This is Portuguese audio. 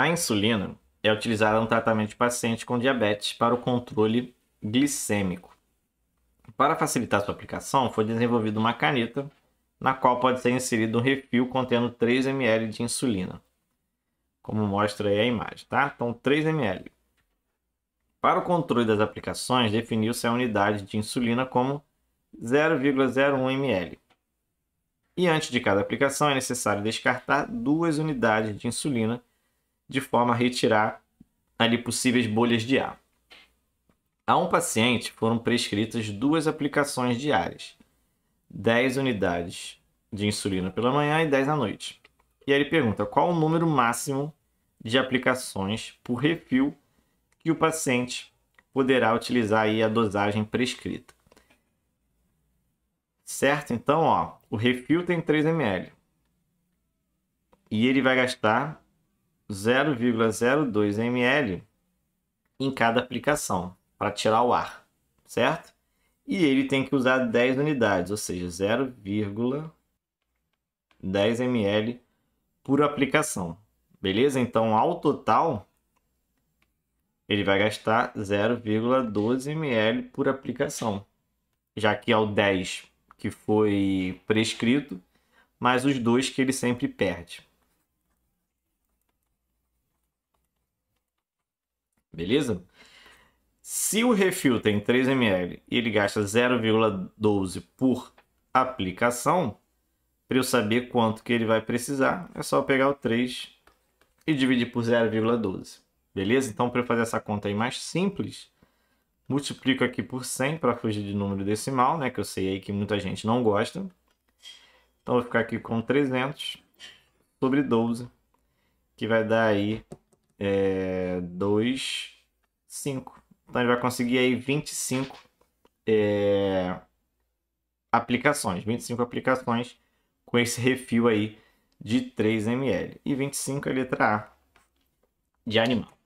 A insulina é utilizada no tratamento de pacientes com diabetes para o controle glicêmico. Para facilitar sua aplicação, foi desenvolvida uma caneta na qual pode ser inserido um refil contendo 3 ml de insulina, como mostra aí a imagem, tá? Então, 3 ml. Para o controle das aplicações, definiu-se a unidade de insulina como 0,01 ml. E antes de cada aplicação, é necessário descartar duas unidades de insulina de forma a retirar ali possíveis bolhas de ar. A um paciente foram prescritas duas aplicações diárias, 10 unidades de insulina pela manhã e 10 à noite. E aí ele pergunta qual o número máximo de aplicações por refil que o paciente poderá utilizar aí a dosagem prescrita. Certo? Então, ó, o refil tem 3 ml. E ele vai gastar 0,02 ml em cada aplicação para tirar o ar, certo? E ele tem que usar 10 unidades, ou seja, 0,10 ml por aplicação. Beleza? Então, ao total, ele vai gastar 0,12 ml por aplicação, já que é o 10 que foi prescrito, mais os dois que ele sempre perde. beleza? Se o refil tem 3 ml e ele gasta 0,12 por aplicação, para eu saber quanto que ele vai precisar, é só pegar o 3 e dividir por 0,12. Beleza? Então, para fazer essa conta aí mais simples, multiplico aqui por 100 para fugir de número decimal, né? Que eu sei aí que muita gente não gosta. Então, vou ficar aqui com 300 sobre 12, que vai dar aí é, 2, 5. Então ele vai conseguir aí 25 é, aplicações, 25 aplicações com esse refil aí de 3 ml. E 25 é a letra A de animal.